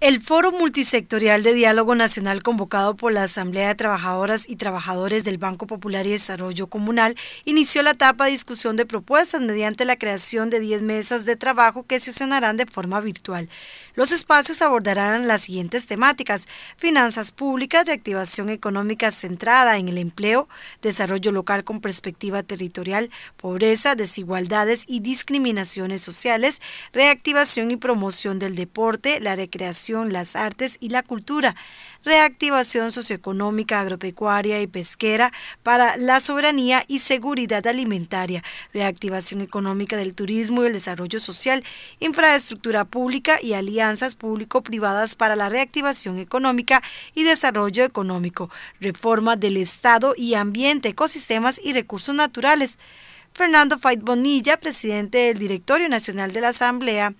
El Foro Multisectorial de Diálogo Nacional convocado por la Asamblea de Trabajadoras y Trabajadores del Banco Popular y Desarrollo Comunal inició la etapa de discusión de propuestas mediante la creación de 10 mesas de trabajo que sesionarán de forma virtual. Los espacios abordarán las siguientes temáticas, finanzas públicas, reactivación económica centrada en el empleo, desarrollo local con perspectiva territorial, pobreza, desigualdades y discriminaciones sociales, reactivación y promoción del deporte, la recreación, las artes y la cultura, reactivación socioeconómica, agropecuaria y pesquera para la soberanía y seguridad alimentaria, reactivación económica del turismo y el desarrollo social, infraestructura pública y alianzas público-privadas para la reactivación económica y desarrollo económico, reforma del Estado y ambiente, ecosistemas y recursos naturales. Fernando Fait Bonilla, presidente del Directorio Nacional de la Asamblea,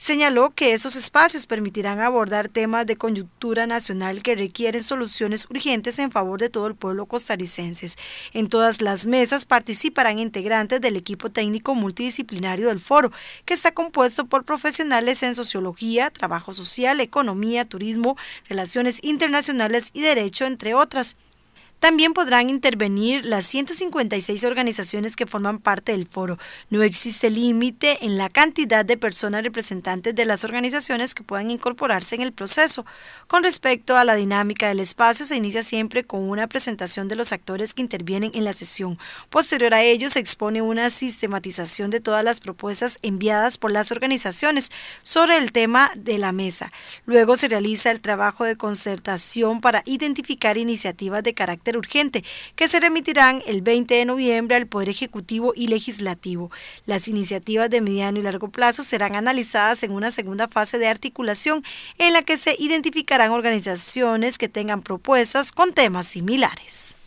Señaló que esos espacios permitirán abordar temas de coyuntura nacional que requieren soluciones urgentes en favor de todo el pueblo costarricense. En todas las mesas participarán integrantes del equipo técnico multidisciplinario del foro, que está compuesto por profesionales en sociología, trabajo social, economía, turismo, relaciones internacionales y derecho, entre otras. También podrán intervenir las 156 organizaciones que forman parte del foro. No existe límite en la cantidad de personas representantes de las organizaciones que puedan incorporarse en el proceso. Con respecto a la dinámica del espacio, se inicia siempre con una presentación de los actores que intervienen en la sesión. Posterior a ello, se expone una sistematización de todas las propuestas enviadas por las organizaciones sobre el tema de la mesa. Luego se realiza el trabajo de concertación para identificar iniciativas de carácter urgente que se remitirán el 20 de noviembre al Poder Ejecutivo y Legislativo. Las iniciativas de mediano y largo plazo serán analizadas en una segunda fase de articulación en la que se identificarán organizaciones que tengan propuestas con temas similares.